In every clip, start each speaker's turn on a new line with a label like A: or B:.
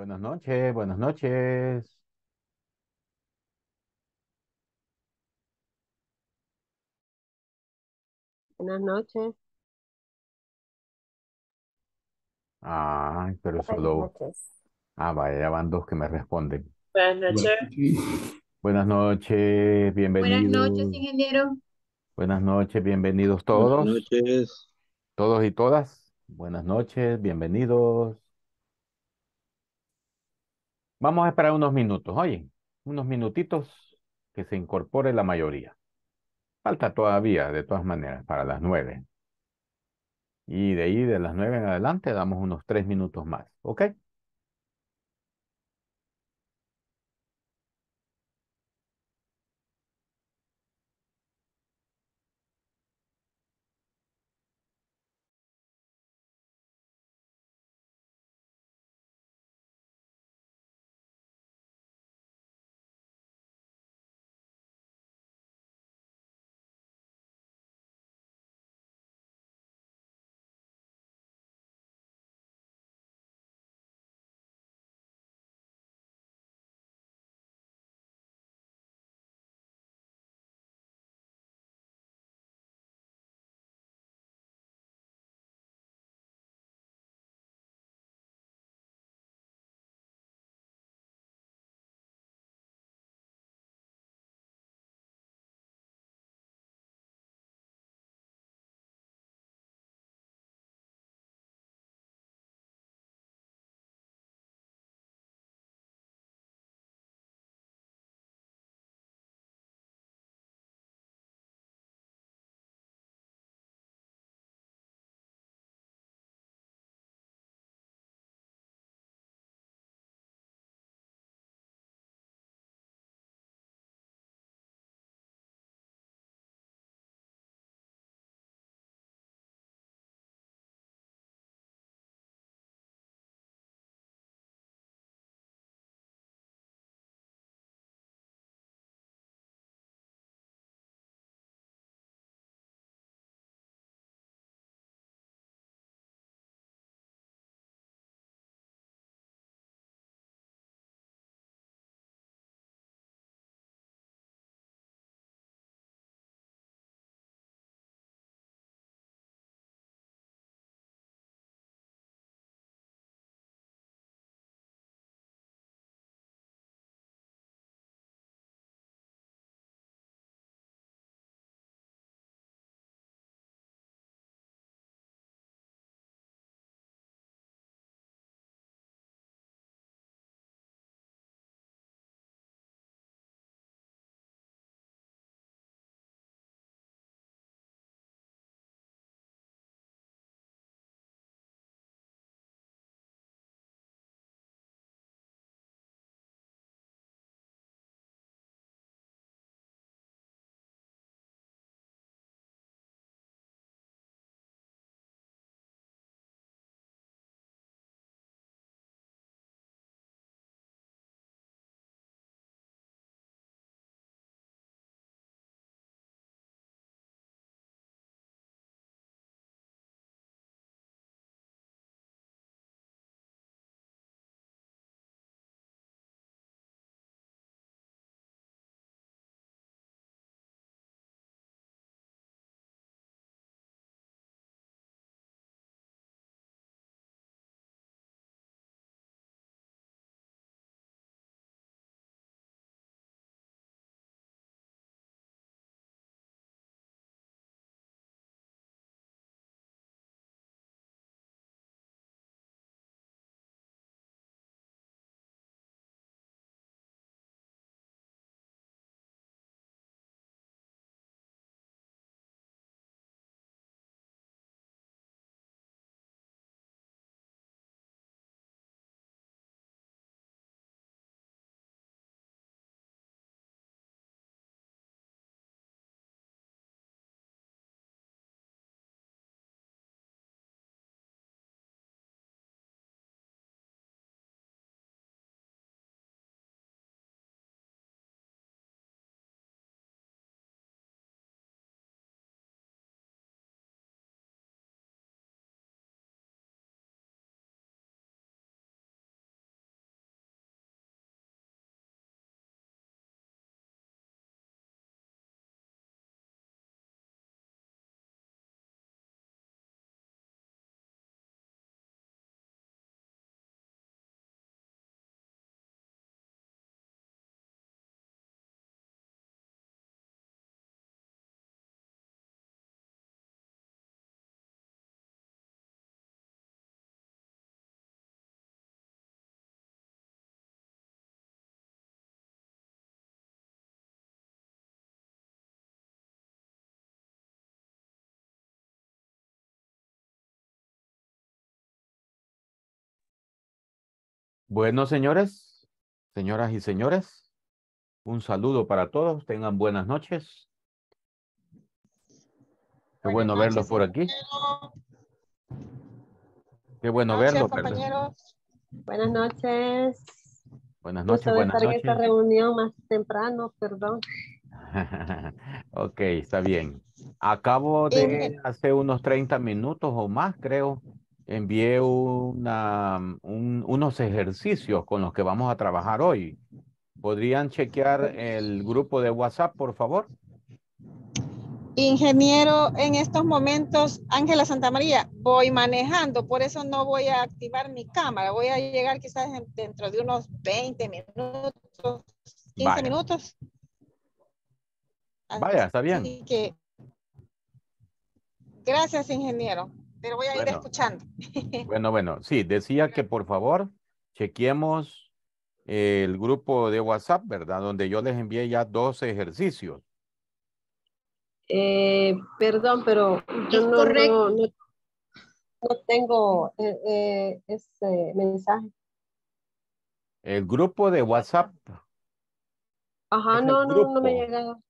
A: Buenas noches, buenas noches.
B: Buenas noches.
A: Ay, pero solo. Ah, vaya, van dos que me responden.
C: Buenas noches.
A: Buenas noches, bienvenidos. Buenas noches,
B: ingeniero.
A: Buenas noches, bienvenidos todos. Buenas noches. Todos y todas. Buenas noches, bienvenidos. Vamos a esperar unos minutos, oye, unos minutitos que se incorpore la mayoría. Falta todavía, de todas maneras, para las nueve. Y de ahí, de las nueve en adelante, damos unos tres minutos más, ¿ok? Bueno, señores, señoras y señores, un saludo para todos. Tengan buenas noches. Qué bueno verlos por aquí. Qué bueno verlos, compañeros.
B: Buenas noches.
A: Buenas noches, buenas estar esta
B: reunión más temprano, perdón.
A: ok, está bien. Acabo de hace unos 30 minutos o más, creo, envié una, mm, unos ejercicios con los que vamos a trabajar hoy. ¿Podrían chequear el grupo de WhatsApp, por favor?
D: Ingeniero, en estos momentos, Ángela Santa María voy manejando, por eso no voy a activar mi cámara. Voy a llegar quizás dentro de unos 20 minutos,
A: 15 minutos. Vaya, está bien.
D: Gracias, ingeniero pero voy a ir escuchando.
A: Bueno, bueno, sí, decía que por favor chequeemos el grupo de WhatsApp, ¿verdad? Donde yo les envié ya dos ejercicios.
B: Eh, perdón, pero yo no, tengo eh, eh, ese mensaje.
A: El grupo de WhatsApp.
B: Ajá, no, no, no me ha llegado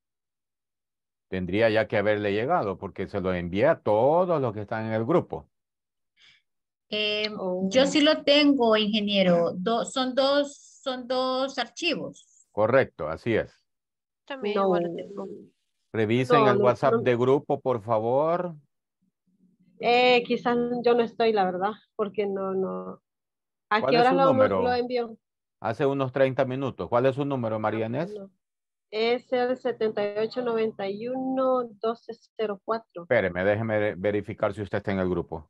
A: tendría ya que haberle llegado porque se lo envía a todos los que están en el grupo.
D: Em, yo oh. sí lo tengo, ingeniero. son, dos, son dos archivos.
A: Correcto, así es. También Revisen el WhatsApp de grupo, por favor.
B: Eh, quizás yo no estoy, la verdad, porque no, no.
A: ¿A qué hora lo, lo, envió? Hace unos 30 minutos. ¿Cuál es su número, María ah, Inés?
B: Es el 7891-1204.
A: Espéreme, déjeme verificar si usted está en el grupo.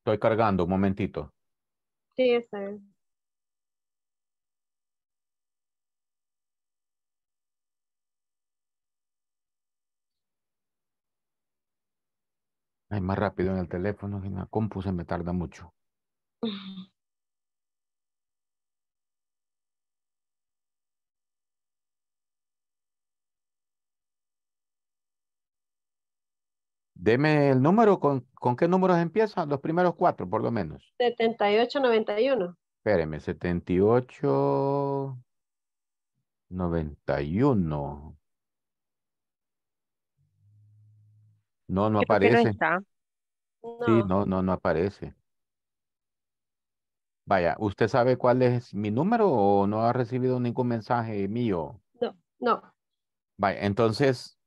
A: Estoy cargando, un momentito.
B: Sí, está bien.
A: Es más rápido en el teléfono que en la compu se me tarda mucho. Deme el número, ¿con, qué números empieza? Los primeros cuatro, por lo menos.
B: 7891.
A: Espéreme, 7891. No, no aparece. está. Sí, No. no, no, aparece. Vaya, ¿usted sabe cuál es mi número o no ha recibido ningún mensaje mío?
B: No, no.
A: Vaya, entonces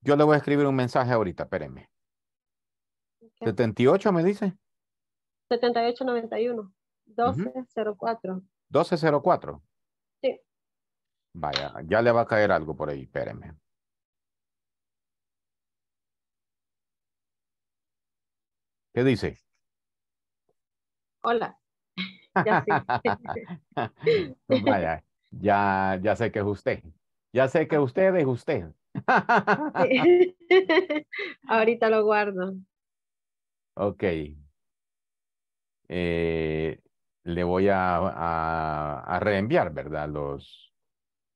A: yo le voy a escribir un mensaje ahorita, espéreme. 78 me dice,
B: 7891 1204.
A: 1204. Sí. Vaya, ya le va a caer algo por ahí, espéreme. dice?
B: Hola.
A: Ya, ya, sé que es usted. Ya sé que usted es usted.
B: Ahorita lo guardo.
A: Ok. Eh, le voy a, reenviar, ¿verdad? Los,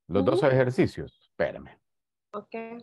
A: dos ejercicios. Espérame. Ok.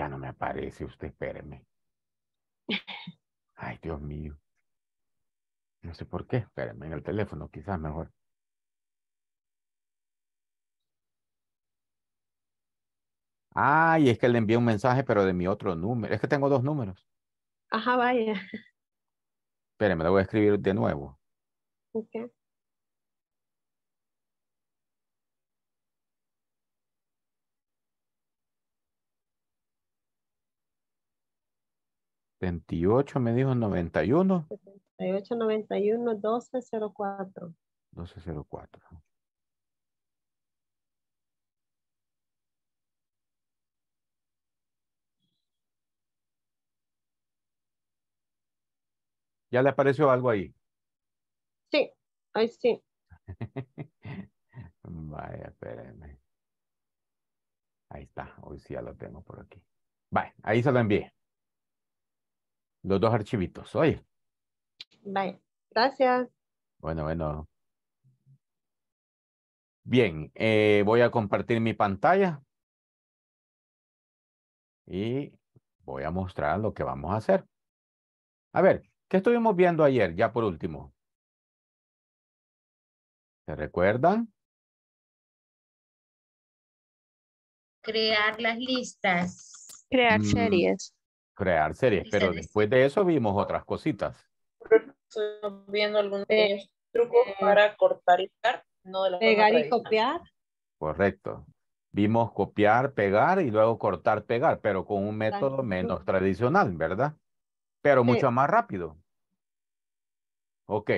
A: Ya no me aparece usted, espéreme. Ay, Dios mío. No sé por qué, espéreme en el teléfono, quizás mejor. Ay, es que le envié un mensaje, pero de mi otro número. Es que tengo dos números.
B: Ajá, vaya.
A: Espéreme, lo voy a escribir de nuevo. Okay. 28 me dijo 91.
B: 78, 91, 1204.
A: 1204. ¿Ya le apareció algo ahí?
B: Sí, ahí sí.
A: Vaya, espérenme. Ahí está, hoy sí ya lo tengo por aquí. Vaya, ahí se lo envié los dos archivitos, oye.
B: gracias.
A: Bueno, bueno. Bien, eh, voy a compartir mi pantalla. Y voy a mostrar lo que vamos a hacer. A ver, ¿qué estuvimos viendo ayer, ya por último?
C: ¿Se recuerdan? Crear las listas. Crear mm. series
A: crear series, pero después de eso vimos otras cositas.
D: Estamos viendo algún eh, truco eh, para cortar y pegar, no Pegar y copiar.
A: Correcto. Vimos copiar, pegar y luego cortar, pegar, pero con un método menos tradicional, ¿verdad? Pero mucho más rápido. Ok.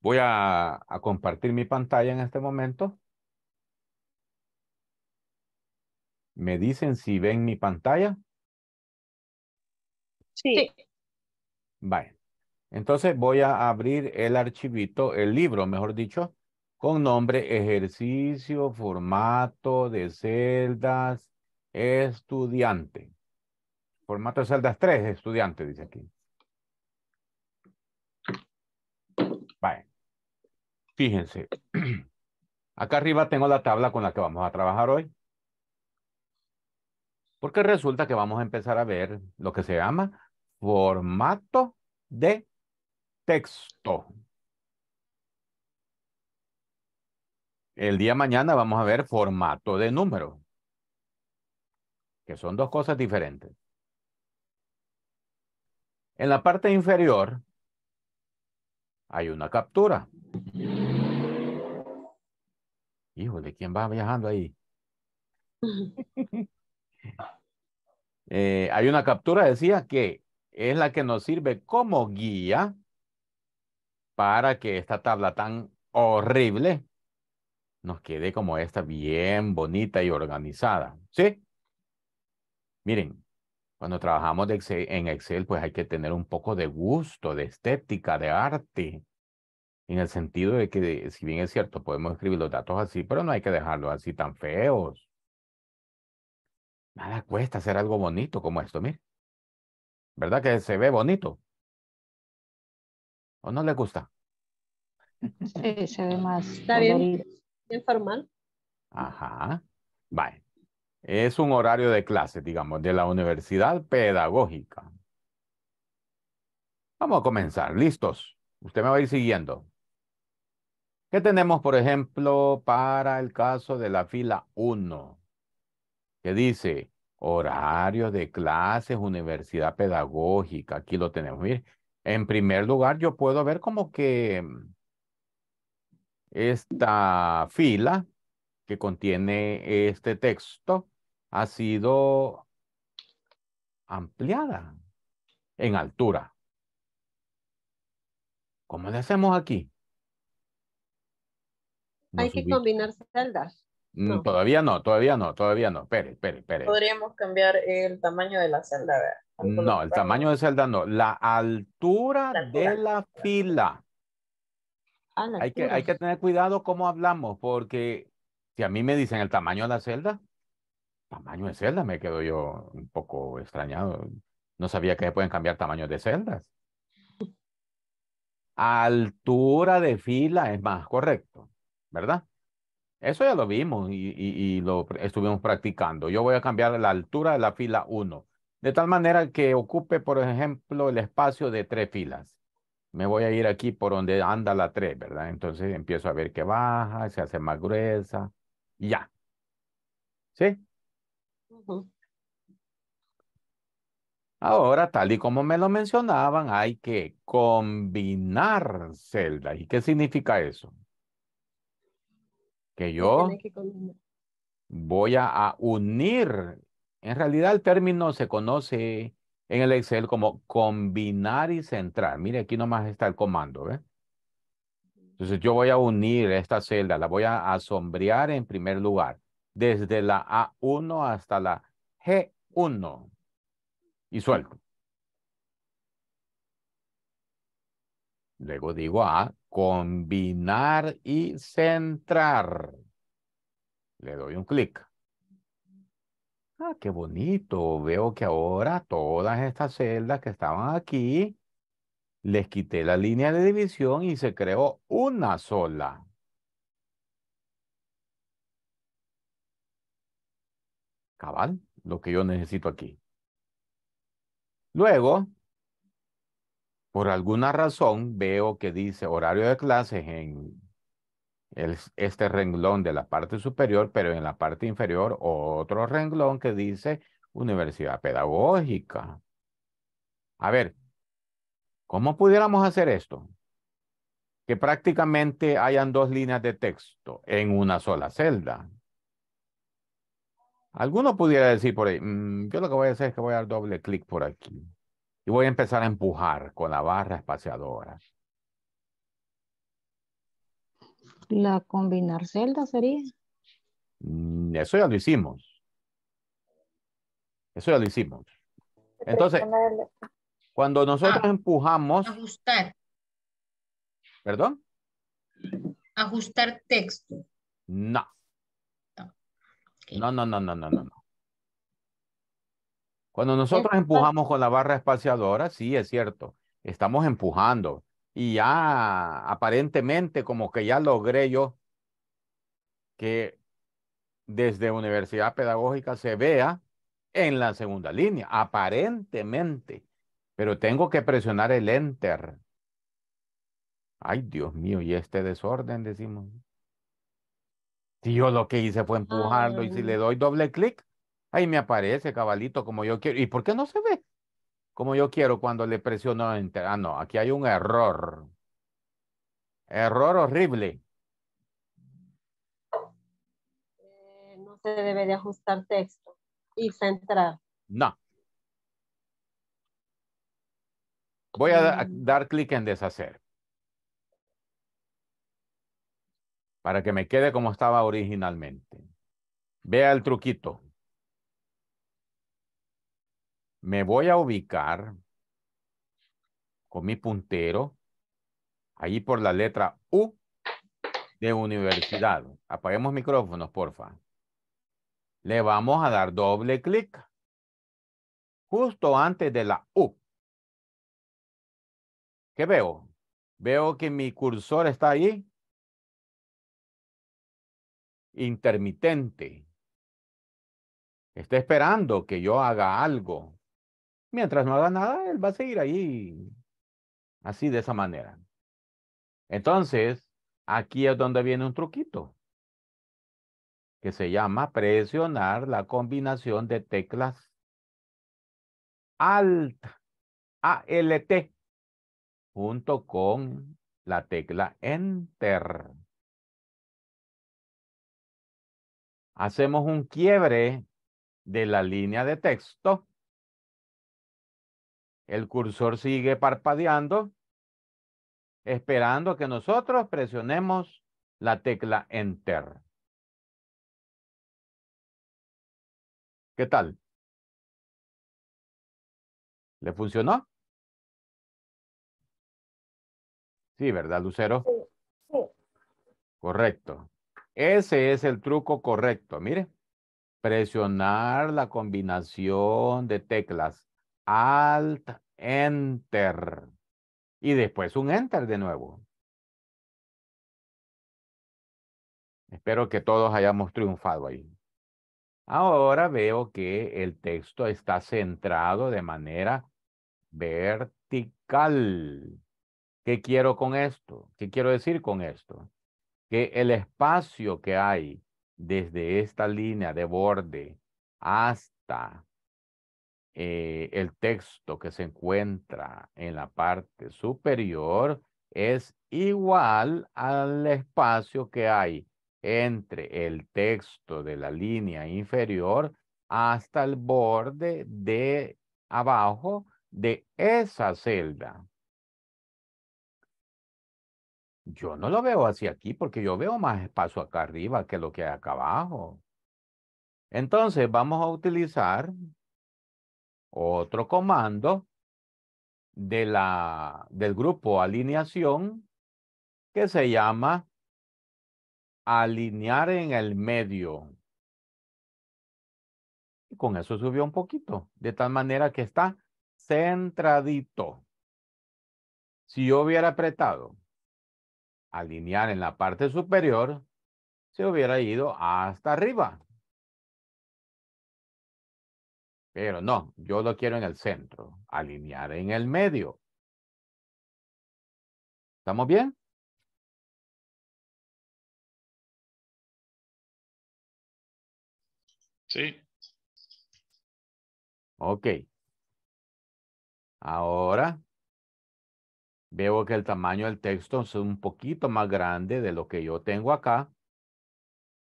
A: Voy a compartir mi pantalla en este momento. ¿Me dicen si ven mi pantalla? Sí. Vale. Entonces voy a abrir el archivito, el libro, mejor dicho, con nombre ejercicio, formato de celdas, estudiante. Formato de celdas 3, estudiante, dice aquí. Vale. Fíjense. Acá arriba tengo la tabla con la que vamos a trabajar hoy. Porque resulta que vamos a empezar a ver lo que se llama formato de texto. El día mañana vamos a ver formato de número, que son dos cosas diferentes. En la parte inferior hay una captura. Híjole, ¿quién va viajando ahí? Eh, hay una captura, decía, que es la que nos sirve como guía para que esta tabla tan horrible nos quede como esta bien bonita y organizada. ¿Sí? Miren, cuando trabajamos en Excel, pues hay que tener un poco de gusto, de estética, de arte. En el sentido de que, si bien es cierto, podemos escribir los datos así, pero no hay que dejarlos así tan feos. Nada cuesta hacer algo bonito como esto, mire. ¿Verdad que se ve bonito? ¿O no le gusta?
B: Sí, se ve más. Está bien, bien formal.
A: Ajá. Vale. Es un horario de clase, digamos, de la universidad pedagógica. Vamos a comenzar. ¿Listos? Usted me va a ir siguiendo. ¿Qué tenemos, por ejemplo, para el caso de la fila 1? que dice horario de clases, universidad pedagógica, aquí lo tenemos. en primer lugar, yo puedo ver como que mm, esta fila que contiene este texto ha sido ampliada en altura. ¿Cómo le hacemos aquí?
B: Hay que combinar celdas.
A: Mm, todavía no, todavía no, todavía no. Espere, espere, Podríamos
B: cambiar el tamaño de la celda. No, el tamaño
A: de celda no. La altura, de la fila.
B: Ah, hay, que, hay que
A: tener cuidado cómo hablamos, porque si a mí me dicen el tamaño de la celda, tamaño de celda me quedo yo un poco extrañado. No sabía que se pueden cambiar tamaños de celdas. Altura de fila es más correcto, ¿verdad? Eso ya lo vimos y, lo estuvimos practicando. Yo voy a cambiar la altura de la fila 1, de tal manera que ocupe, por ejemplo, el espacio de tres filas. Me voy a ir aquí por donde anda la 3, ¿verdad? Entonces empiezo a ver que baja, se hace más gruesa, y ya. ¿Sí? Ahora, tal y como me lo mencionaban, hay que combinar celdas. ¿Y qué significa eso? que yo voy a unir. En realidad el término se conoce en el Excel como combinar y centrar. Mire, aquí nomás está el comando. Entonces yo voy a unir esta celda, la voy a asombrear en primer lugar, desde la A1 hasta la G1. Y suelto. Luego digo A, combinar y centrar. Le doy un clic. Ah, qué bonito. Veo que ahora todas estas celdas que estaban aquí, les quité la línea de división y se creó una sola. Cabal, lo que yo necesito aquí. Luego, por alguna razón veo que dice horario de clases en este renglón de la parte superior, pero en la parte inferior otro renglón que dice universidad pedagógica. A ver, ¿cómo pudiéramos hacer esto? Que prácticamente hayan dos líneas de texto en una sola celda. Alguno pudiera decir por ahí, mm, yo lo que voy a hacer es que voy a dar doble clic por aquí. Y voy a empezar a empujar con la barra espaciadora.
D: La combinar celda sería.
A: Mm, eso ya lo hicimos. Eso ya lo hicimos. Entonces, cuando nosotros ah, empujamos,
D: Ajustar. perdón, Ajustar texto.
A: No, no, no, no, no, no. no. Cuando nosotros empujamos con la barra espaciadora, sí, es cierto, estamos empujando y ya aparentemente como que ya logré yo que desde Universidad Pedagógica se vea en la segunda línea, aparentemente, pero tengo que presionar el enter. Ay, Dios mío, y este desorden, decimos. Si yo lo que hice fue ah, empujarlo y si le doy doble clic, Ahí me aparece cabalito como yo quiero. ¿Y por qué no se ve? Como yo quiero cuando le presiono enter. Ah, no, aquí hay un error. Error horrible.
B: Eh, no se debe de ajustar texto y centrar.
A: No. Voy a mm. dar clic en deshacer. Para que me quede como estaba originalmente. Vea el truquito me voy a ubicar con mi puntero allí por la letra U de universidad. Apaguemos micrófonos, porfa. Le vamos a dar doble clic justo antes de la U. ¿Qué veo? Veo que mi cursor está ahí. Intermitente. Está esperando que yo haga algo Mientras no haga nada, él va a seguir ahí así de esa manera. Entonces, aquí es donde viene un truquito que se llama presionar la combinación de teclas Alt, ALT, junto con la tecla Enter. Hacemos un quiebre de la línea de texto el cursor sigue parpadeando, esperando que nosotros presionemos la tecla Enter.
C: ¿Qué tal? ¿Le funcionó?
A: Sí, ¿verdad, Lucero? Correcto. Ese es el truco correcto. Mire, presionar la combinación de teclas Alt enter. Y después un enter de nuevo. Espero que todos hayamos triunfado ahí. Ahora veo que el texto está centrado de manera vertical. ¿Qué quiero con esto? ¿Qué quiero decir con esto? Que el espacio que hay desde esta línea de borde hasta eh, el texto que se encuentra en la parte superior es igual al espacio que hay entre el texto de la línea inferior hasta el borde de abajo de esa celda. Yo no lo veo hacia aquí porque yo veo más espacio acá arriba que lo que hay acá abajo. Entonces vamos a utilizar otro comando de la, del grupo alineación que se llama alinear en el medio. Y con eso subió un poquito, de tal manera que está centradito. Si yo hubiera apretado alinear en la parte superior, se hubiera ido hasta arriba. Pero no, yo
C: lo quiero en el centro, alinear en el medio. ¿Estamos bien? Sí. Ok.
A: Ahora veo que el tamaño del texto es un poquito más grande de lo que yo tengo acá.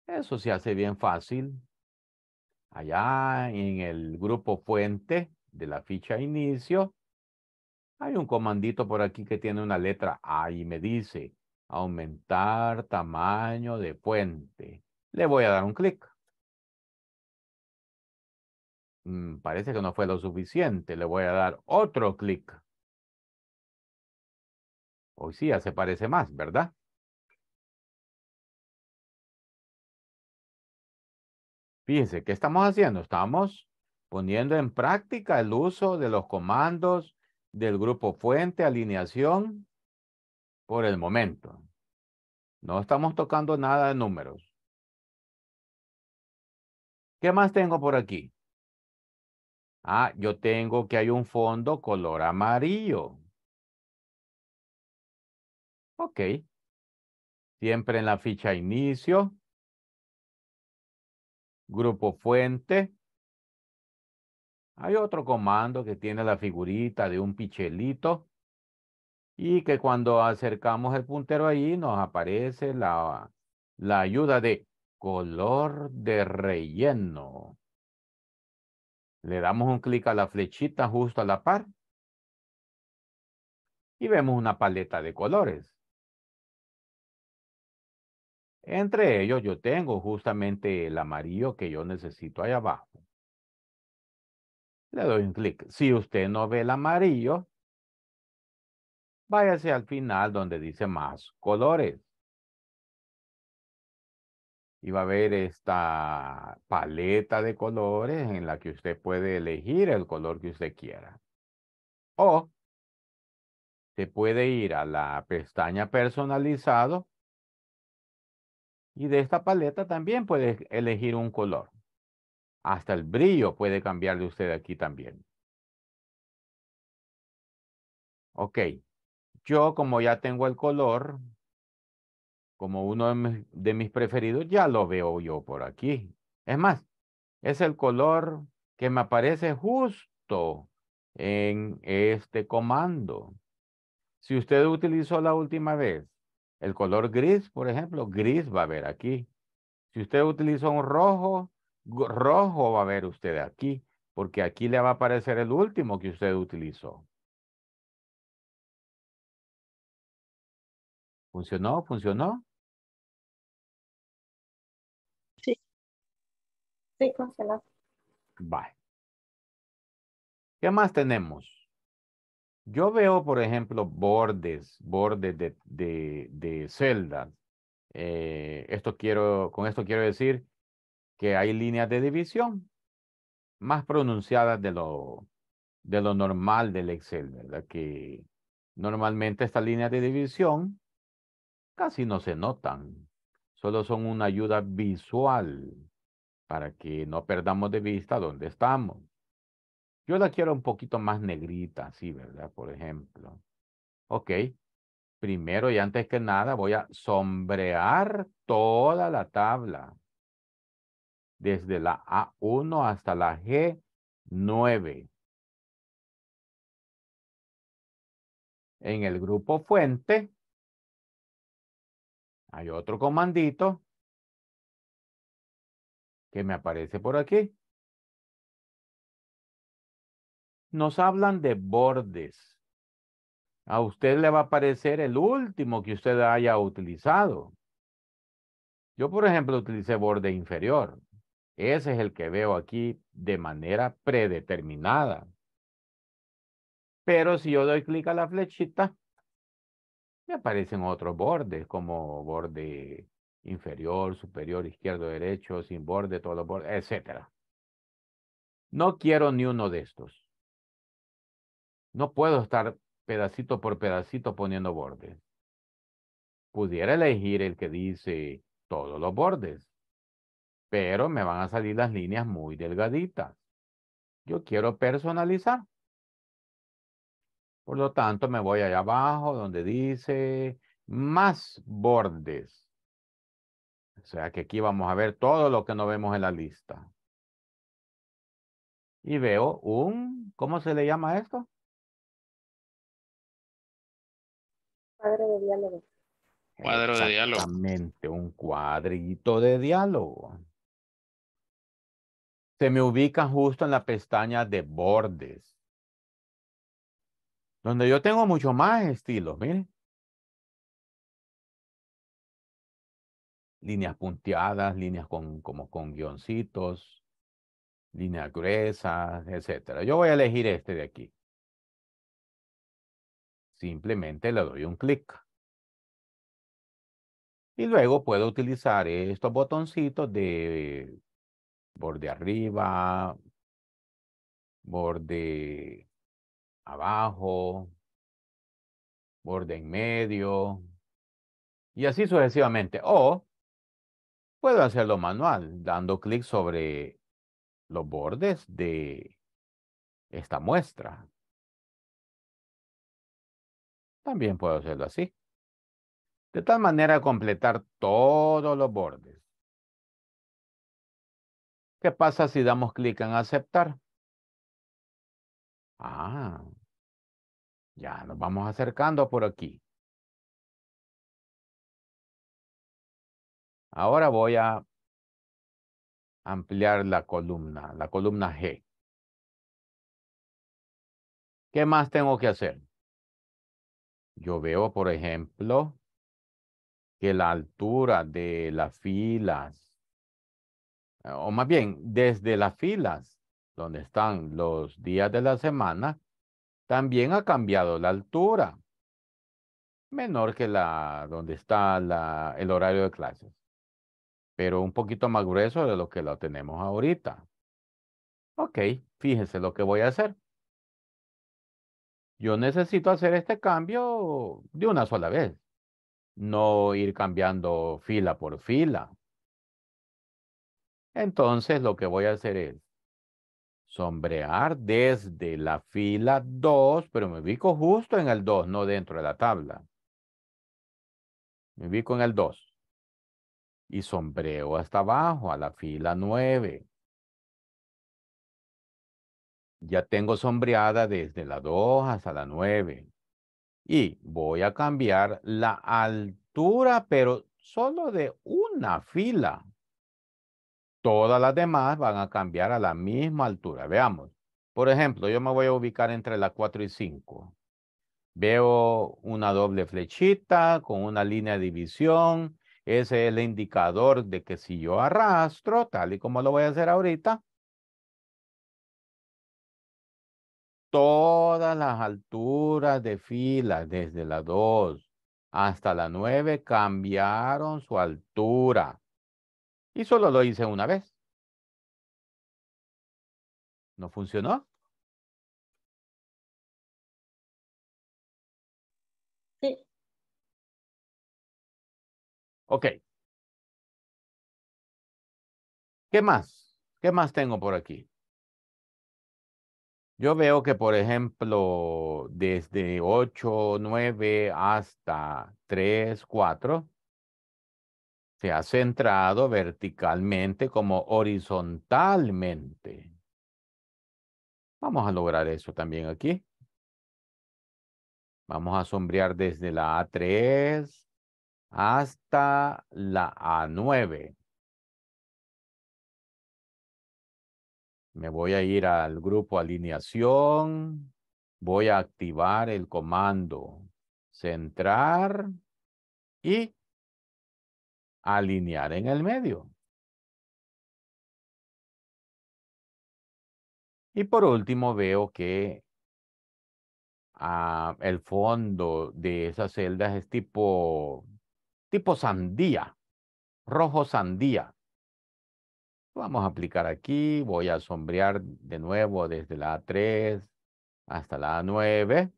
A: Eso se hace bien fácil. Allá en el grupo fuente de la ficha inicio, hay un comandito por aquí que tiene una letra A y me dice aumentar tamaño de fuente. Le voy a dar un clic. Mm, parece que no fue lo
C: suficiente. Le voy a dar otro clic. Hoy sí, ya se parece más, ¿verdad?
A: Fíjense, ¿qué estamos haciendo? Estamos poniendo en práctica el uso de los comandos del grupo fuente, alineación, por el momento. No estamos tocando nada de números.
C: ¿Qué más tengo por aquí? Ah, yo
A: tengo que hay un fondo color amarillo. Ok. Siempre en la ficha inicio, grupo fuente. Hay otro comando que tiene la figurita de un pichelito y que cuando acercamos el puntero ahí nos aparece la, la ayuda de color de relleno. Le damos un clic a la flechita justo a la par y vemos una paleta de colores. Entre ellos yo tengo justamente el amarillo que yo necesito ahí abajo. Le doy un clic. Si usted no ve el amarillo, váyase al final donde dice más colores. Y va a ver esta paleta de colores en la que usted puede elegir el color que usted quiera. O se puede ir a la pestaña personalizado y de esta paleta también puede elegir un color. Hasta el brillo puede cambiar de usted aquí también. Ok. Yo como ya tengo el color, como uno de mis preferidos, ya lo veo yo por aquí. Es más, es el color que me aparece justo en este comando. Si usted utilizó la última vez el color gris, por ejemplo, gris va a ver aquí. Si usted utiliza un rojo, rojo va a ver usted aquí, porque aquí le va a aparecer el último que usted utilizó.
C: ¿Funcionó? ¿Funcionó? Sí. Sí, funcionó.
A: Vale. ¿Qué más tenemos? Yo veo, por ejemplo, bordes, bordes de, de, de celdas. Eh, esto quiero, con esto quiero decir que hay líneas de división más pronunciadas de lo, de lo normal del Excel, ¿verdad? Que normalmente estas líneas de división casi no se notan, solo son una ayuda visual para que no perdamos de vista dónde estamos. Yo la quiero un poquito más negrita, sí, ¿verdad? Por ejemplo. Ok. Primero y antes que nada voy a sombrear toda la tabla. Desde la A1 hasta la G9.
C: En el grupo fuente hay otro comandito
A: que me aparece por aquí. nos hablan de bordes. A usted le va a aparecer el último que usted haya utilizado. Yo, por ejemplo, utilicé borde inferior. Ese es el que veo aquí de manera predeterminada. Pero si yo doy clic a la flechita, me aparecen otros bordes, como borde inferior, superior, izquierdo, derecho, sin borde, todos los bordes, etc. No quiero ni uno de estos. No puedo estar pedacito por pedacito poniendo bordes. Pudiera elegir el que dice todos los bordes, pero me van a salir las líneas muy delgaditas. Yo quiero personalizar. Por lo tanto, me voy allá abajo donde dice más bordes. O sea que aquí vamos a ver todo lo que no vemos en la lista. Y veo un, ¿cómo se le llama esto?
C: cuadro de
B: diálogo.
A: Cuadro de diálogo. Exactamente, un cuadrito de diálogo. Se me ubica justo en la pestaña de bordes. Donde yo tengo mucho más estilos, miren. Líneas punteadas, líneas con, como con guioncitos, líneas gruesas, etc. Yo voy a elegir este de aquí. Simplemente le doy un clic. Y luego puedo utilizar estos botoncitos de borde arriba, borde abajo, borde en medio, y así sucesivamente. O puedo hacerlo manual, dando clic sobre los bordes de esta muestra. También puedo hacerlo así. De tal manera completar todos los bordes. ¿Qué pasa si damos clic en aceptar? Ah, ya nos vamos acercando por aquí.
C: Ahora voy a ampliar la columna, la columna G.
A: ¿Qué más tengo que hacer? Yo veo, por ejemplo, que la altura de las filas, eh, o más bien, desde las filas donde están los días de la semana, también ha cambiado la altura, menor que la donde está el horario de clases, pero un poquito más grueso de lo que lo tenemos ahorita. Ok, fíjese lo que voy a hacer. Yo necesito hacer este cambio de una sola vez, no ir cambiando fila por fila. Entonces lo que voy a hacer es sombrear desde la fila 2, pero me ubico justo en el 2, no dentro de la tabla. Me ubico en el 2 y sombreo hasta abajo a la fila 9 ya tengo sombreada desde la 2 hasta la 9. Y voy a cambiar la altura, pero solo de una fila. Todas las demás van a cambiar a la misma altura. Veamos. Por ejemplo, yo me voy a ubicar entre la 4 y 5. Veo una doble flechita con una línea de división. Ese es el indicador de que si yo arrastro, tal y como lo voy a hacer ahorita, todas las alturas de fila, desde la 2 hasta la 9, cambiaron su altura. Y solo lo hice una vez. ¿No funcionó?
C: Sí. Ok.
A: ¿Qué más? ¿Qué más tengo por aquí? Yo veo que, por ejemplo, desde 8, 9 hasta 3, 4, se ha centrado verticalmente como horizontalmente. Vamos a lograr eso también aquí. Vamos a sombrear desde la A3 hasta la A9. Me voy a ir al grupo alineación. Voy a activar el comando centrar y alinear en el medio.
C: Y por último veo que
A: ah, el fondo de esas celdas es tipo, tipo sandía, rojo sandía. Vamos a aplicar aquí, voy a sombrear de nuevo desde la A3 hasta la A9.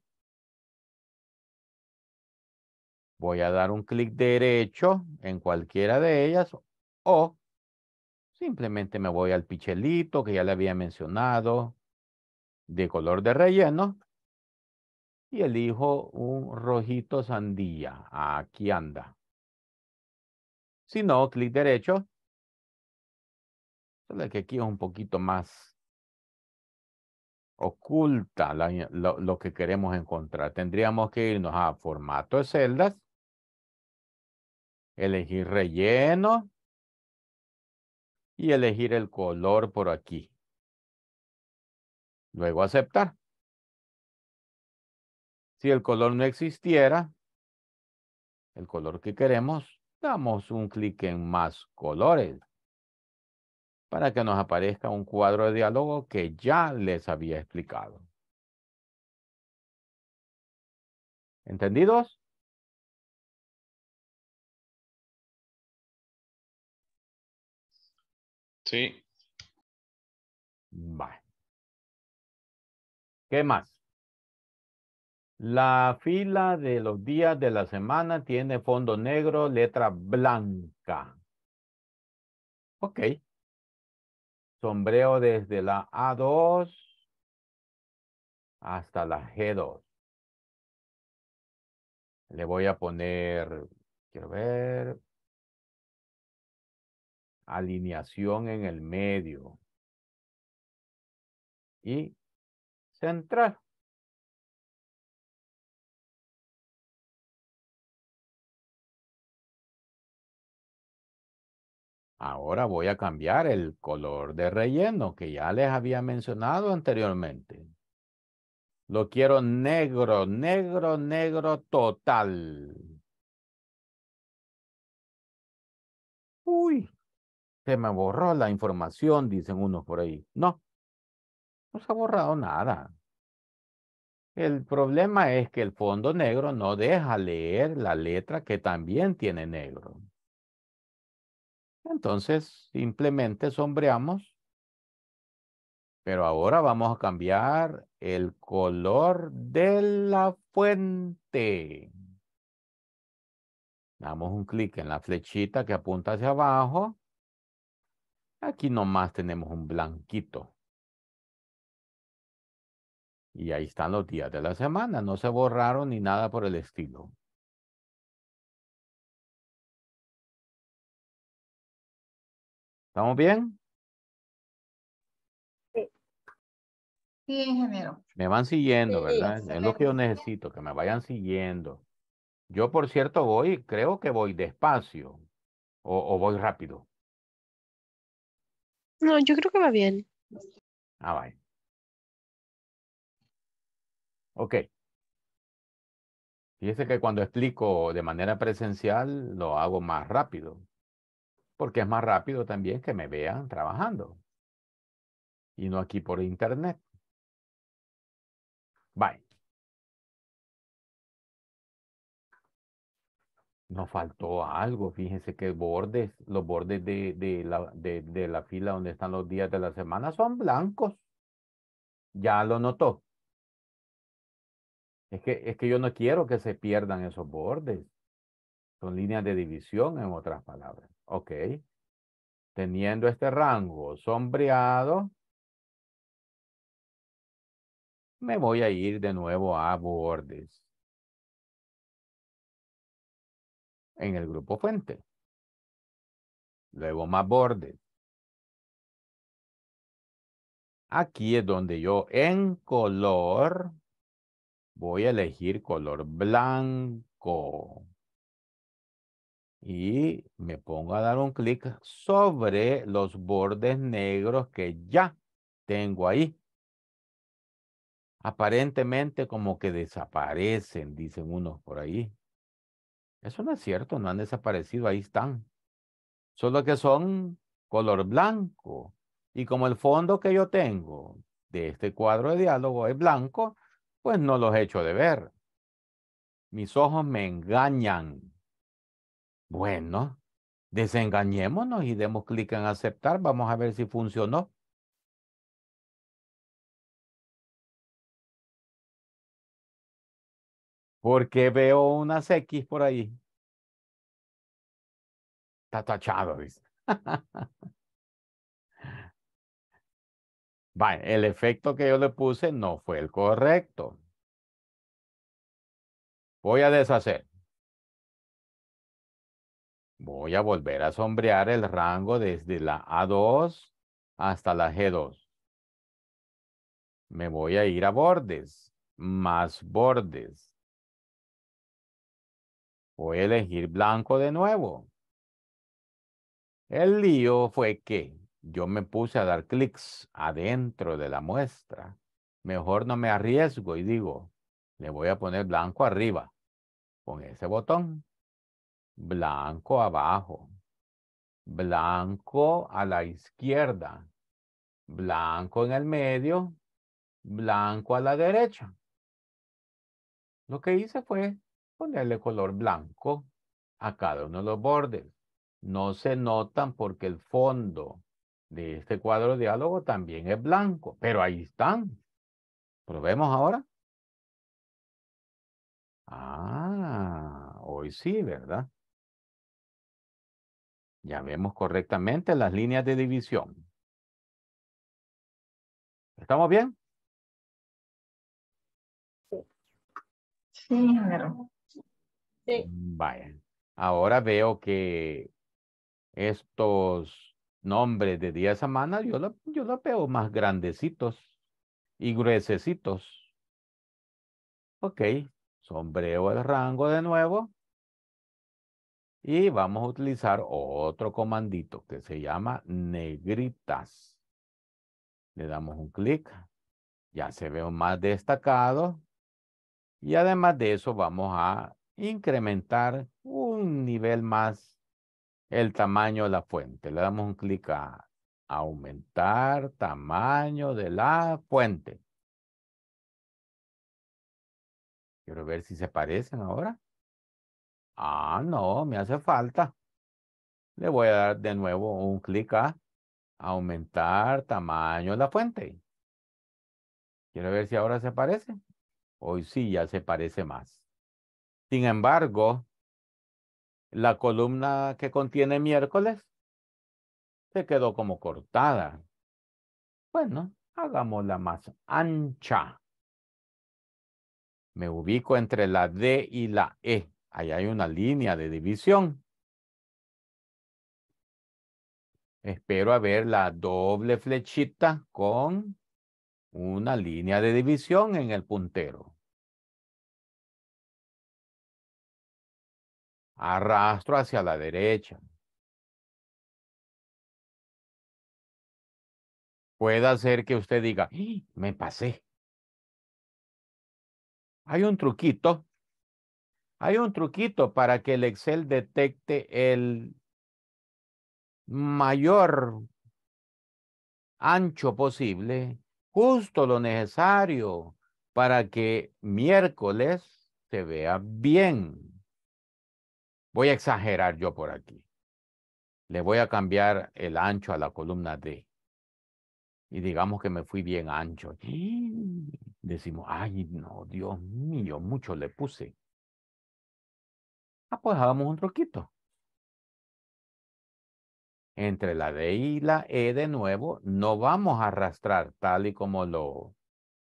A: Voy a dar un clic derecho en cualquiera de ellas o simplemente me voy al pichelito que ya le había mencionado de color de relleno y elijo un rojito sandía. Aquí anda. Si no, clic derecho que aquí es un poquito más oculta lo, lo, que queremos encontrar. Tendríamos que irnos a formato de celdas, elegir relleno
C: y elegir el color por aquí. Luego aceptar.
A: Si el color no existiera, el color que queremos, damos un clic en más colores para que nos aparezca un cuadro de diálogo que ya les había explicado. ¿Entendidos?
C: Sí. Vale.
A: ¿Qué más? La fila de los días de la semana tiene fondo negro, letra blanca. Ok. Sombreo desde la A2
C: hasta la G2. Le voy a poner, quiero ver, alineación en el medio y centrar.
A: Ahora voy a cambiar el color de relleno que ya les había mencionado anteriormente. Lo quiero negro, negro, negro total. Uy, se me borró la información, dicen unos por ahí. No, no se ha borrado nada. El problema es que el fondo negro no deja leer la letra que también tiene negro. Entonces, simplemente sombreamos. Pero ahora vamos a cambiar el color de la fuente. Damos un clic en la flechita que apunta hacia abajo. Aquí nomás tenemos un blanquito. Y ahí están los días de la semana. No se borraron ni nada por el estilo.
C: ¿Estamos bien? Sí. Sí, ingeniero.
A: Me van siguiendo, ¿verdad? es lo que yo necesito, que me vayan siguiendo. Yo, por cierto, voy, creo que voy despacio o, voy rápido.
C: No, yo creo que va bien.
A: Ah, vale. Ok. Fíjese que cuando explico de manera presencial lo hago más rápido porque es más rápido también que me vean trabajando y no aquí por internet. Bye. Nos faltó algo, fíjense que bordes, los bordes de, la, de la fila donde están los días de la semana son blancos. Ya lo notó. Es que, es que yo no quiero que se pierdan esos bordes. Son líneas de división, en otras palabras. Ok. Teniendo este rango sombreado,
C: me voy a ir de nuevo a bordes. En el grupo fuente. Luego más bordes.
A: Aquí es donde yo en color voy a elegir color blanco y me pongo a dar un clic sobre los bordes negros que ya tengo ahí. Aparentemente como que desaparecen, dicen unos por ahí. Eso no es cierto, no han desaparecido, ahí están. Solo que son color blanco. Y como el fondo que yo tengo de este cuadro de diálogo es blanco, pues no los echo de ver. Mis ojos me engañan bueno, desengañémonos y demos clic en aceptar. Vamos a ver si funcionó.
C: Porque veo unas X por ahí. Está tachado, dice. Vale, el efecto que yo le puse no fue el correcto. Voy a deshacer.
A: Voy a volver a sombrear el rango desde la A2 hasta la G2. Me voy a ir a bordes, más bordes. Voy a elegir blanco de nuevo. El lío fue que yo me puse a dar clics adentro de la muestra. Mejor no me arriesgo y digo, le voy a poner blanco arriba con ese botón blanco abajo, blanco a la izquierda, blanco en el medio, blanco a la derecha. Lo que hice fue ponerle color blanco a cada uno de los bordes. No se notan porque el fondo de este cuadro de diálogo también es blanco, pero ahí están. Probemos ahora. Ah, hoy sí, ¿verdad? Ya vemos correctamente las líneas de división. ¿Estamos bien? Sí. Sí, claro. Sí. Mm, vaya. Ahora veo que estos nombres de día de semana yo los yo veo más grandecitos y gruesecitos. Ok. Sombreo el rango de nuevo. Y vamos a utilizar otro comandito que se llama negritas. Le damos un clic. Ya se ve más destacado. Y además de eso vamos a incrementar un nivel más el tamaño de la fuente. Le damos un clic a aumentar tamaño de la fuente. Quiero ver si se parecen ahora. Ah, no, me hace falta. Le voy a dar de nuevo un clic a aumentar tamaño de la fuente. Quiero ver si ahora se parece. Hoy sí ya se parece más. Sin embargo, la columna que contiene miércoles se quedó como cortada. Bueno, hagámosla más ancha. Me ubico entre la D y la E. Ahí hay una línea de división. Espero a ver la doble flechita con una línea de división en el puntero.
C: Arrastro hacia la derecha.
A: Puede ser que usted diga, ¡Ah! me pasé. Hay un truquito hay un truquito para que el Excel detecte el mayor ancho posible, justo lo necesario para que miércoles se vea bien. Voy a exagerar yo por aquí. Le voy a cambiar el ancho a la columna D. Y digamos que me fui bien ancho. Y decimos, ay, no, Dios mío, mucho le puse. Ah, pues un troquito. Entre la D y la E de nuevo, no vamos a arrastrar tal y como lo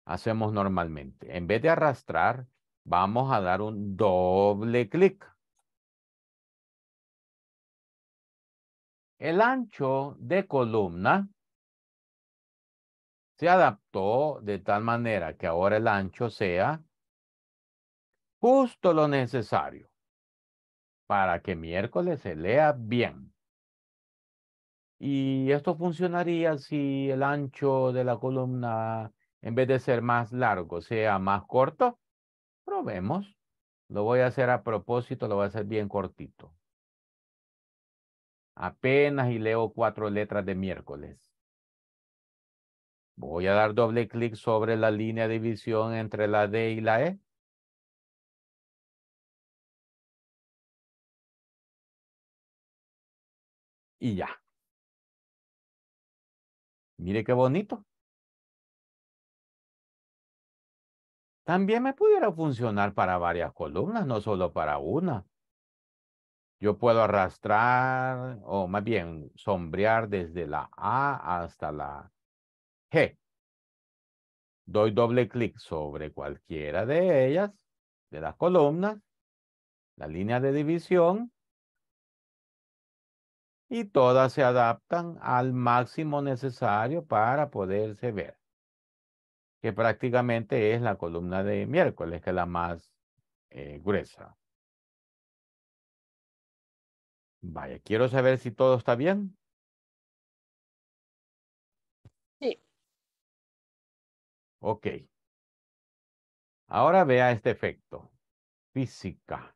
A: hacemos normalmente. En vez de arrastrar, vamos a dar un doble clic. El ancho de columna se adaptó de tal manera que ahora el ancho sea justo lo necesario para que miércoles se lea bien. Y esto funcionaría si el ancho de la columna, en vez de ser más largo, sea más corto. Probemos. Lo voy a hacer a propósito, lo voy a hacer bien cortito. Apenas y leo cuatro letras de miércoles. Voy a dar doble clic sobre la línea de división
C: entre la D y la E. y ya. Mire qué bonito.
A: También me pudiera funcionar para varias columnas, no solo para una. Yo puedo arrastrar, o más bien, sombrear desde la A hasta la G. Doy doble clic sobre cualquiera de ellas, de las columnas, la línea de división, y todas se adaptan al máximo necesario para poderse ver, que prácticamente es la columna de miércoles, que es la más eh, gruesa.
C: Vaya, quiero saber si todo está bien. Sí. Ok.
A: Ahora vea este efecto. Física.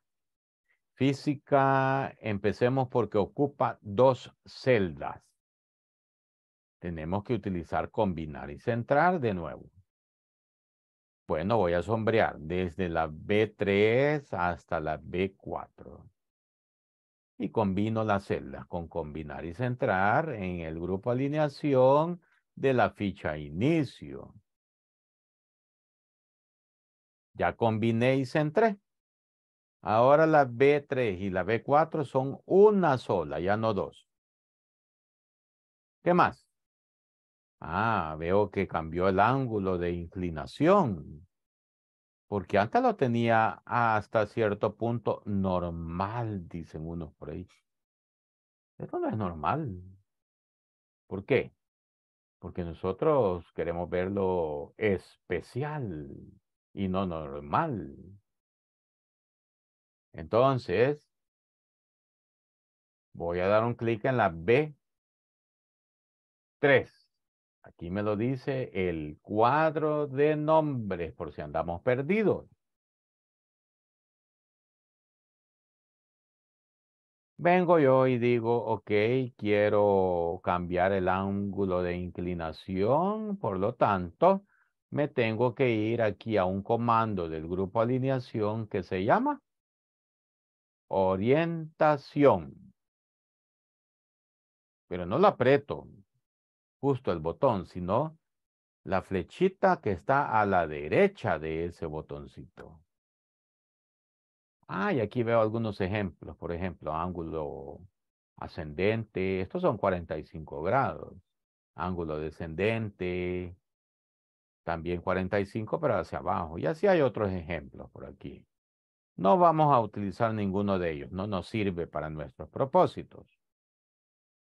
A: Física, empecemos porque ocupa dos celdas. Tenemos que utilizar combinar y centrar de nuevo. Bueno, voy a sombrear desde la B3 hasta la B4. Y combino las celdas con combinar y centrar en el grupo alineación de la ficha inicio. Ya combiné y centré. Ahora la B3 y la B4 son una sola, ya no dos. ¿Qué más? Ah, veo que cambió el ángulo de inclinación. Porque antes lo tenía hasta cierto punto normal, dicen unos por ahí. Esto no es normal. ¿Por qué? Porque nosotros queremos verlo especial y no normal. Entonces, voy a dar un clic en la B3. Aquí me lo dice el cuadro de nombres por si andamos perdidos. Vengo yo y digo, ok, quiero cambiar el ángulo de inclinación, por lo tanto, me tengo que ir aquí a un comando del grupo alineación que se llama orientación. Pero no la aprieto justo el botón, sino la flechita que está a la derecha de ese botoncito. Ah, y aquí veo algunos ejemplos, por ejemplo, ángulo ascendente, estos son 45 grados, ángulo descendente, también 45, pero hacia abajo. Y así hay otros ejemplos por aquí no vamos a utilizar ninguno de ellos, no nos sirve para nuestros propósitos.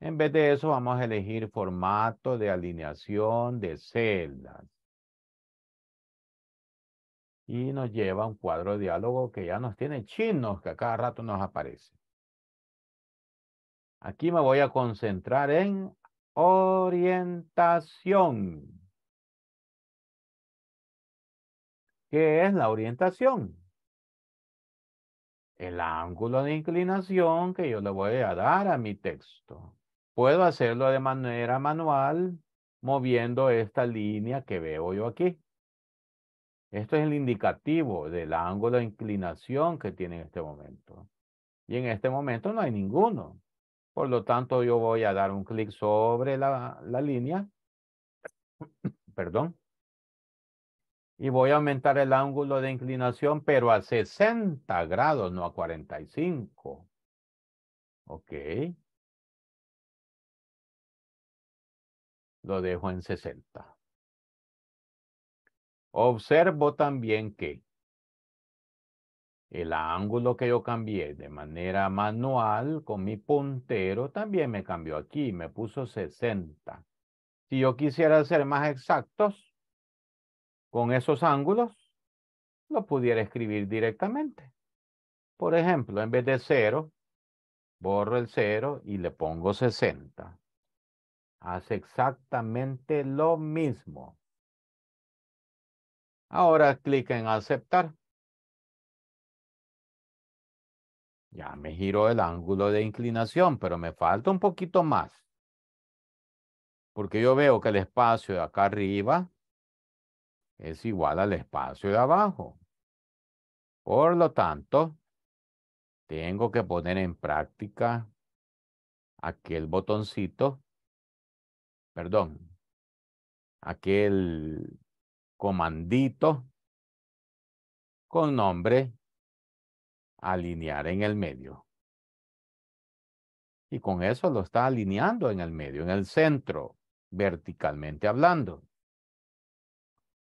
A: En vez de eso, vamos a elegir formato de alineación de celdas. Y nos lleva a un cuadro de diálogo que ya nos tiene chinos, que a cada rato nos aparece. Aquí me voy a concentrar en
C: orientación.
A: ¿Qué es la orientación? el ángulo de inclinación que yo le voy a dar a mi texto. Puedo hacerlo de manera manual moviendo esta línea que veo yo aquí. Esto es el indicativo del ángulo de inclinación que tiene en este momento. Y en este momento no hay ninguno. Por lo tanto, yo voy a dar un clic sobre la, la línea. Perdón y voy a aumentar el ángulo de inclinación, pero a 60 grados, no a 45. Ok. Lo dejo en 60. Observo también que el ángulo que yo cambié de manera manual con mi puntero también me cambió aquí, me puso 60. Si yo quisiera ser más exactos, con esos ángulos, lo pudiera escribir directamente. Por ejemplo, en vez de 0, borro el 0 y le pongo 60. Hace exactamente lo mismo. Ahora clic en aceptar. Ya me giró el ángulo de inclinación, pero me falta un poquito más. Porque yo veo que el espacio de acá arriba es igual al espacio de abajo. Por lo tanto, tengo que poner en práctica aquel botoncito, perdón, aquel comandito con nombre alinear en el medio. Y con eso lo está alineando en el medio, en el centro, verticalmente hablando.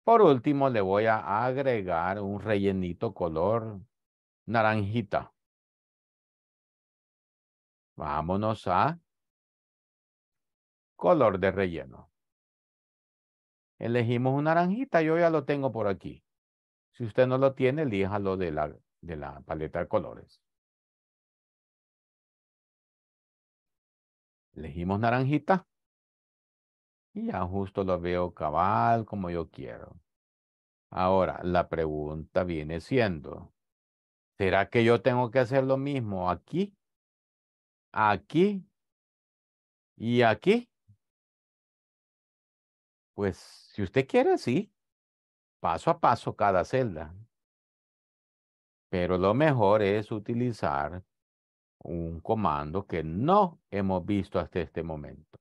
A: Por último, le voy a agregar un rellenito color naranjita. Vámonos a color de relleno. Elegimos un naranjita, yo ya lo tengo por aquí. Si usted no lo tiene, elíjalo de la, de la paleta de colores.
C: Elegimos naranjita. Y ya
A: justo lo veo cabal como yo quiero. Ahora, la pregunta viene siendo, ¿será que yo tengo que hacer lo mismo aquí, aquí y aquí? Pues si usted quiere, sí, paso a paso cada celda. Pero lo mejor es utilizar un comando que no hemos visto hasta este momento.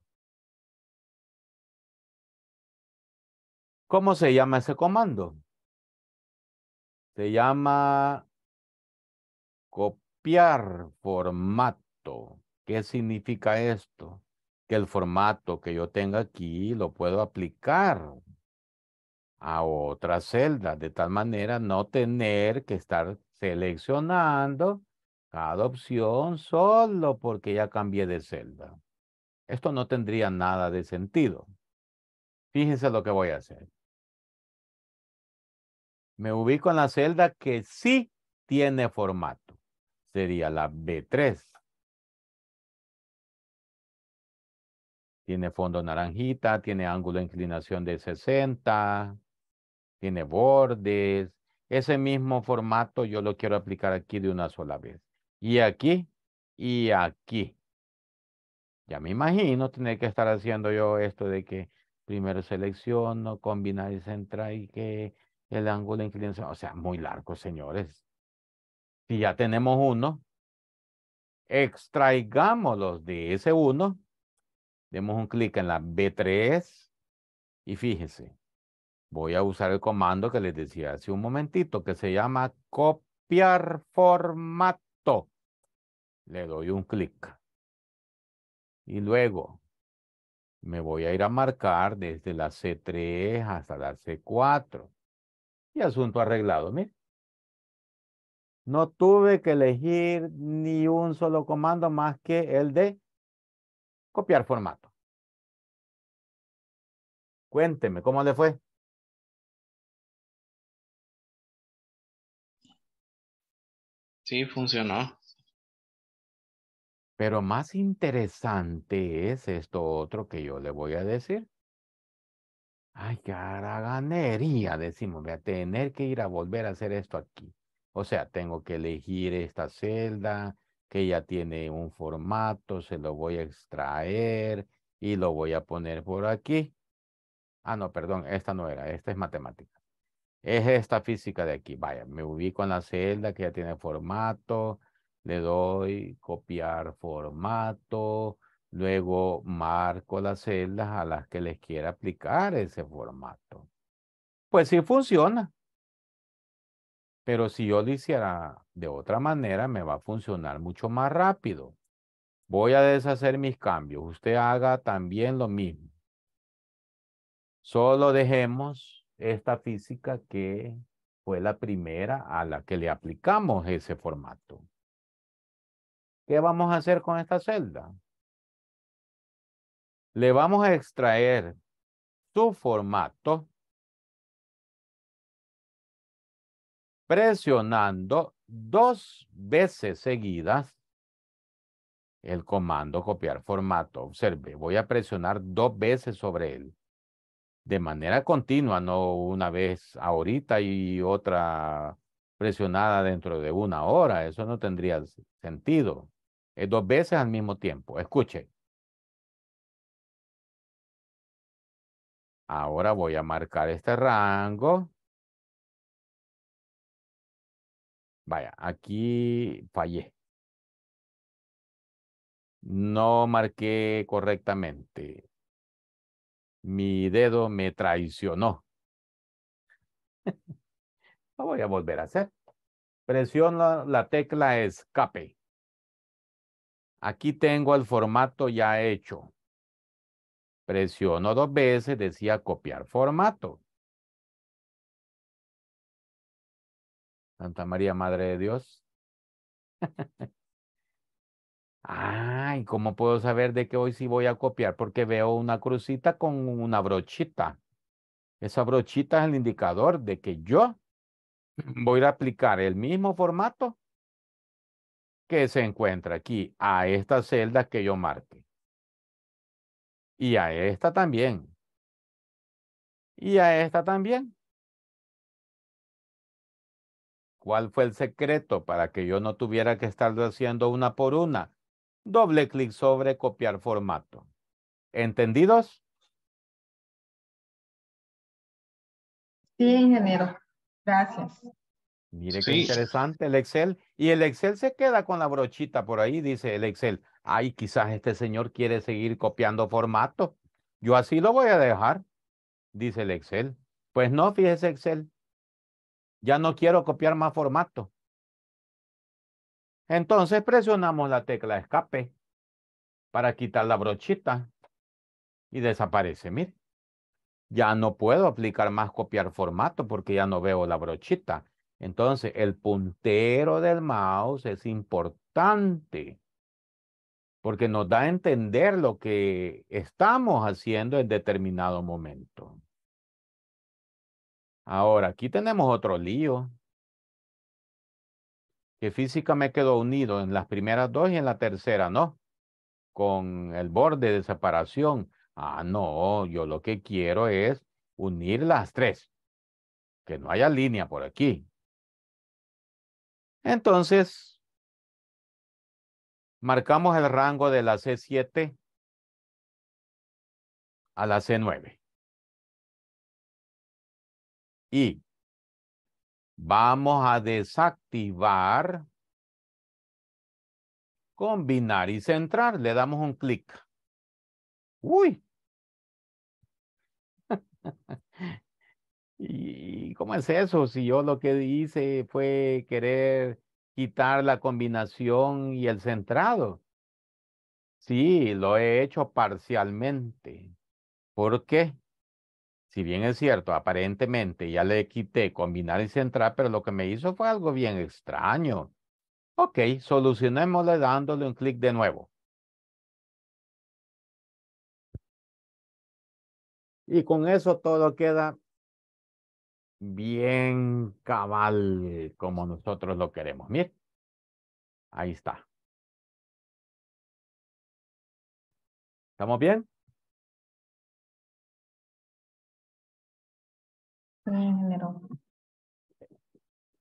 A: ¿Cómo se llama ese comando? Se llama copiar formato. ¿Qué significa esto? Que el formato que yo tenga aquí lo puedo aplicar a otra celda, de tal manera no tener que estar seleccionando cada opción solo porque ya cambié de celda. Esto no tendría nada de sentido. Fíjense lo que voy a hacer me ubico en la celda que sí tiene formato. Sería la B3. Tiene fondo naranjita, tiene ángulo de inclinación de 60, tiene bordes. Ese mismo formato yo lo quiero aplicar aquí de una sola vez. Y aquí, y aquí. Ya me imagino tener que estar haciendo yo esto de que primero selecciono, combinar y centrar y que el ángulo de inclinación, o sea, muy largo, señores. Si ya tenemos uno, extraigámoslos de ese uno, demos un clic en la B3 y fíjese, voy a usar el comando que les decía hace un momentito, que se llama copiar formato. Le doy un clic. Y luego me voy a ir a marcar desde la C3 hasta la C4. Y asunto arreglado, mire. No tuve que elegir ni un solo comando más que el de copiar formato.
C: Cuénteme, ¿cómo le fue? Sí, funcionó.
A: Pero más interesante es esto otro que yo le voy a decir. Ay, caraganería, decimos, voy a tener que ir a volver a hacer esto aquí. O sea, tengo que elegir esta celda que ya tiene un formato, se lo voy a extraer y lo voy a poner por aquí. Ah, no, perdón, esta no era, esta es matemática. Es esta física de aquí. Vaya, me ubico en la celda que ya tiene formato, le doy copiar formato, Luego marco las celdas a las que les quiera aplicar ese formato. Pues sí funciona. Pero si yo lo hiciera de otra manera, me va a funcionar mucho más rápido. Voy a deshacer mis cambios. Usted haga también lo mismo. Solo dejemos esta física que fue la primera a la que le aplicamos ese formato. ¿Qué vamos a hacer con esta celda? le vamos a extraer su formato presionando dos veces seguidas el comando copiar formato. Observe, voy a presionar dos veces sobre él de manera continua, no una vez ahorita y otra presionada dentro de una hora. Eso no tendría sentido. Es dos veces al mismo tiempo. Escuche.
C: Ahora voy a marcar este rango. Vaya, aquí fallé.
A: No marqué correctamente. Mi dedo me traicionó. Lo voy a volver a hacer. Presiono la tecla escape. Aquí tengo el formato ya hecho. Presiono dos veces, decía copiar formato. Santa María, Madre de Dios. Ay, ¿cómo puedo saber de que hoy sí voy a copiar? Porque veo una crucita con una brochita. Esa brochita es el indicador de que yo voy a aplicar el mismo formato que se encuentra aquí a esta celda que yo marco y a esta también.
C: Y a esta también.
A: ¿Cuál fue el secreto para que yo no tuviera que estarlo haciendo una por una? Doble clic sobre copiar formato. ¿Entendidos?
C: Sí, ingeniero. Gracias.
A: Mire qué interesante el Excel. Y el Excel se queda con la brochita por ahí, dice el Excel ay, quizás este señor quiere seguir copiando formato. Yo así lo voy a dejar, dice el Excel. Pues no, fíjese Excel, ya no quiero copiar más formato. Entonces presionamos la tecla escape para quitar la brochita y desaparece. Mire, ya no puedo aplicar más copiar formato porque ya no veo la brochita. Entonces el puntero del mouse es importante porque nos da a entender lo que estamos haciendo en determinado momento. Ahora, aquí tenemos otro lío, que física me quedó unido en las primeras dos y en la tercera, ¿no? Con el borde de separación. Ah, no, yo lo que quiero es unir las tres, que no haya línea por aquí.
C: Entonces, Marcamos el rango de la C7 a la C9. Y
A: vamos a desactivar combinar y centrar. Le damos un clic. Uy. ¿Y cómo es eso? Si yo lo que hice fue querer quitar la combinación y el centrado. Sí, lo he hecho parcialmente. ¿Por qué? Si bien es cierto, aparentemente ya le quité combinar y centrar, pero lo que me hizo fue algo bien extraño. Ok, solucionémosle dándole un clic de nuevo. Y con eso todo queda bien cabal como nosotros lo queremos. Miren, ahí está. ¿Estamos bien?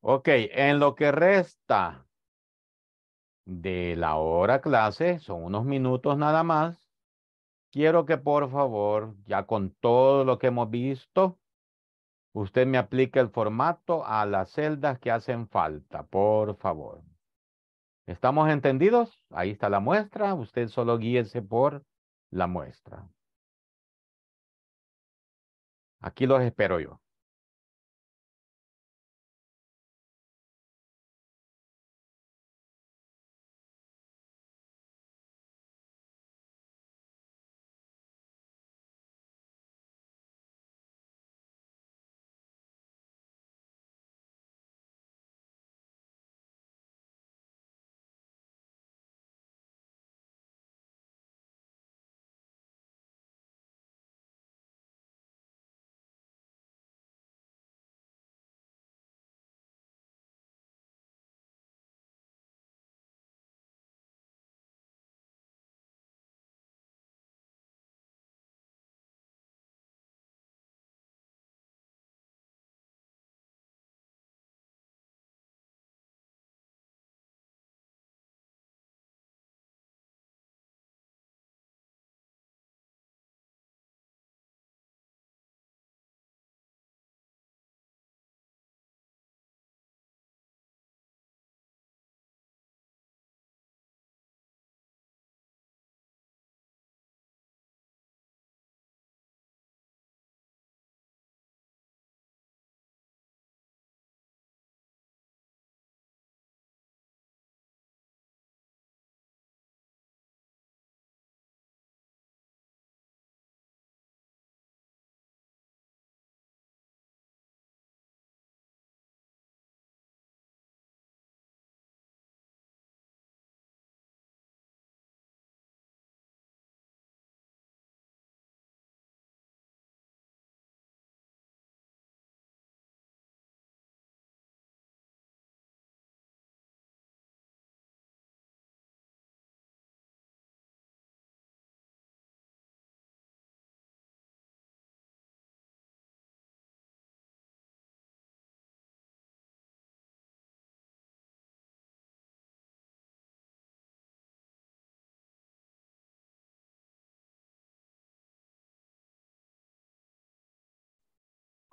A: Ok, en lo que resta de la hora clase, son unos minutos nada más, quiero que por favor, ya con todo lo que hemos visto, Usted me aplica el formato a las celdas que hacen falta, por favor. ¿Estamos entendidos? Ahí está la muestra. Usted solo guíese por la muestra.
C: Aquí los espero yo.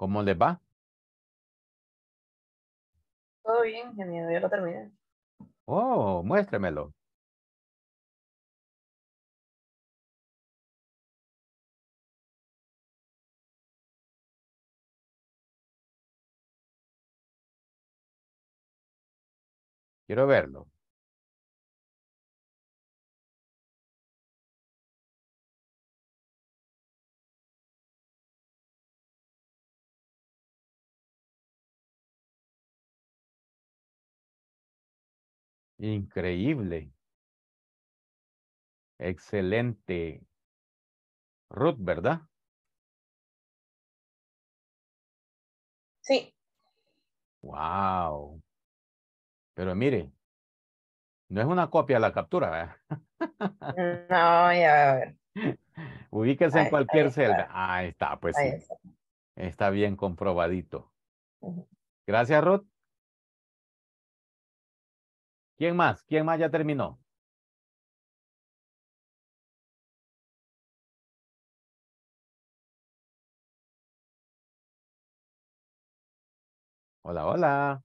C: ¿Cómo les va? Todo bien, ingeniero, ya lo terminé. Oh, muéstremelo. Quiero verlo. Increíble. Excelente. Ruth, ¿verdad? Sí.
A: Wow. Pero mire, no es una copia de la captura, ¿verdad?
C: No, ya a
A: ver. Ubíquese en cualquier celda. Ahí está, pues Está. bien comprobadito. Gracias, Ruth. ¿Quién más? ¿Quién más ya terminó?
C: Hola, hola.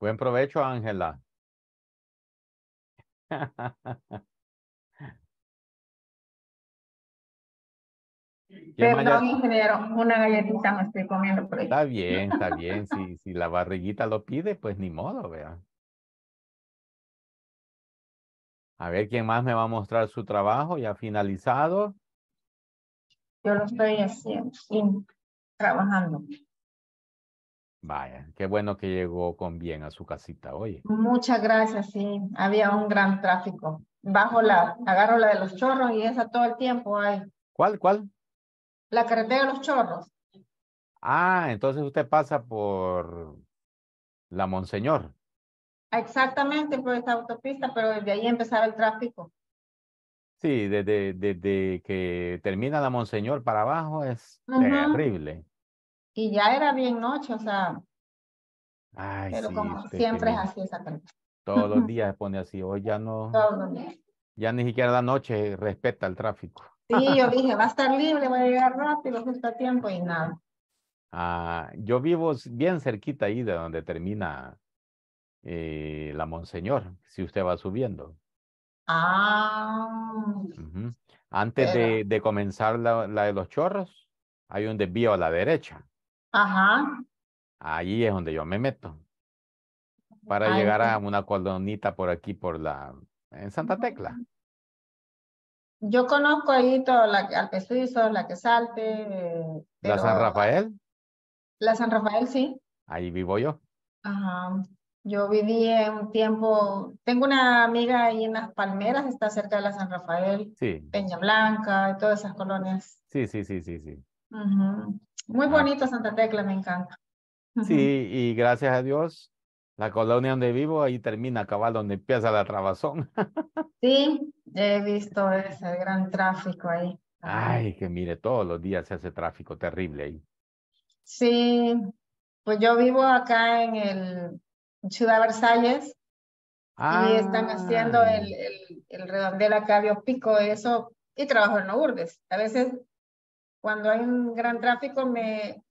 C: Buen provecho, Ángela. Perdón, ingeniero, una galletita me estoy comiendo por ahí. Está bien, está
A: bien. si, si la barriguita lo pide, pues ni modo, vean A ver quién más me va a mostrar su trabajo ya finalizado.
C: Yo lo estoy haciendo, trabajando.
A: Vaya, qué bueno que llegó con bien a su casita hoy.
D: Muchas gracias, sí. Había un gran tráfico. Bajo la, agarro la de los chorros y esa todo el tiempo hay. ¿Cuál, cuál? La carretera de los chorros.
A: Ah, entonces usted pasa por la Monseñor.
D: Exactamente, por esta autopista, pero desde ahí empezaba el tráfico.
A: Sí, desde, que termina la Monseñor para abajo es terrible.
D: Y ya era bien noche, o sea.
A: Ay, pero como siempre es así esa Todos los días se pone así, hoy ya no. Todos los días. Ya ni siquiera la noche respeta el tráfico.
D: Sí, yo dije, va a estar libre, voy a llegar rápido, justo a tiempo y nada.
A: Ah, yo vivo bien cerquita ahí de donde termina eh, la Monseñor, si usted va subiendo.
D: Ah.
A: Antes de, comenzar la, de los chorros, hay un desvío a la derecha.
D: Ajá.
A: Ahí es donde yo me meto. Para llegar a una colonita por aquí, por la. en Santa Tecla.
D: Yo conozco ahí todo, la, al la que salte.
A: ¿La San Rafael?
D: La San Rafael, sí.
A: Ahí vivo yo.
D: Ajá. Yo viví un tiempo, tengo una amiga ahí en Las Palmeras, está cerca de la San Rafael, sí. Peña Blanca y todas esas colonias.
A: Sí, sí, sí, sí, sí.
D: Muy ah. bonito Santa Tecla, me encanta. Sí,
A: y gracias a Dios la colonia donde vivo, ahí termina cabal donde empieza la trabazón.
D: Sí, he visto ese gran tráfico ahí.
A: Ay, que mire, todos los días se hace tráfico terrible ahí.
D: Sí, pues yo vivo acá en el Ciudad Versalles
A: ah. y están
D: haciendo el, ah. el, el redondel acá de Pico, eso, y trabajo en Lourdes. A veces cuando hay un gran tráfico me,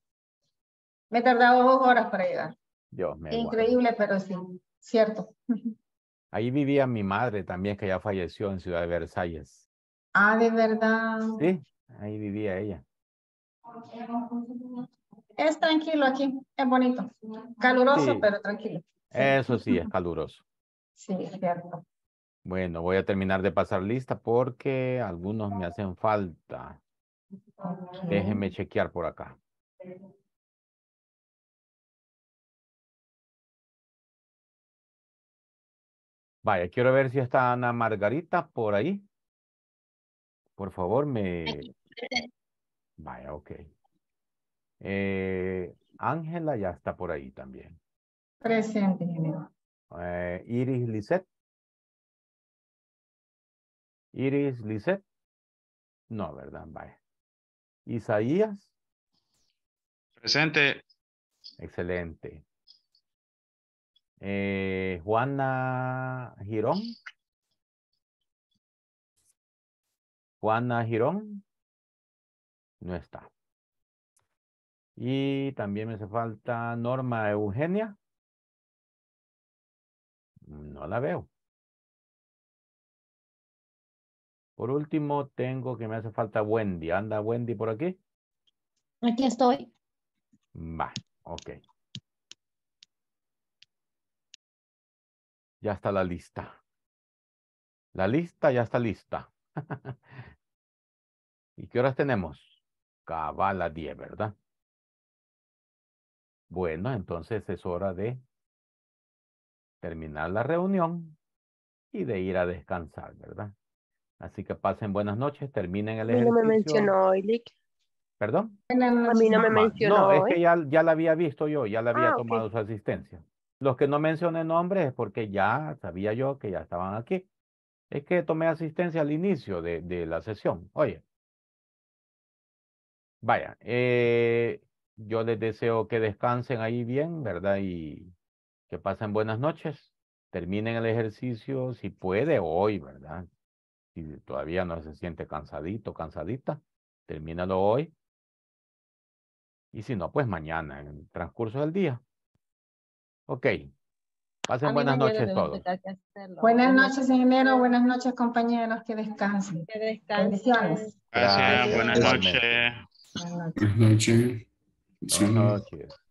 D: me he tardado dos horas para llegar.
A: Increíble,
D: pero sí, cierto.
A: Ahí vivía mi madre también, que ya falleció en Ciudad de Versalles.
D: Ah, de verdad.
A: Sí, ahí vivía ella.
D: Es tranquilo aquí, es bonito. Caluroso, pero tranquilo.
A: Eso sí, es caluroso.
D: Sí, cierto.
A: Bueno, voy a terminar de pasar lista porque algunos me hacen falta. Déjenme chequear por acá. Vaya, quiero ver si está Ana Margarita por ahí. Por favor, me... Vaya, ok. Eh, Ángela ya está por ahí también.
C: Presente,
A: eh, Iris Lisset. Iris Lisset. No, ¿verdad? Vaya. Isaías. Presente. Excelente. Eh, Juana Girón. Juana Girón. No está. Y también me hace falta
C: Norma Eugenia. No la veo.
A: Por último, tengo que me hace falta Wendy. ¿Anda Wendy por aquí?
C: Aquí estoy.
A: Va, ok. ya está la lista. La lista ya está lista. ¿Y qué horas tenemos? Cabala 10, ¿verdad? Bueno, entonces es hora de terminar la reunión y de ir a descansar, ¿verdad? Así que pasen buenas noches, terminen el ejercicio. A mí no me mencionó hoy, ¿Perdón?
B: A mí no me mencionó No, es ¿eh? que
A: ya, la había visto yo, ya la había ah, tomado su asistencia. Los que no mencioné nombres es porque ya sabía yo que ya estaban aquí. Es que tomé asistencia al inicio de, la sesión. Oye. Vaya, eh, yo les deseo que descansen ahí bien, ¿verdad? Y que pasen buenas noches. Terminen el ejercicio si puede hoy, ¿verdad? Si todavía no se siente cansadito, cansadita, termínalo hoy. Y si no, pues mañana, en el transcurso del día. Ok. Pasen buenas noches todos.
C: Buenas
D: noches, ingeniero. Buenas noches, compañeros. Que descansen. Que descansen.
A: Gracias. Buenas noches.
C: Buenas noches. Buenas noches.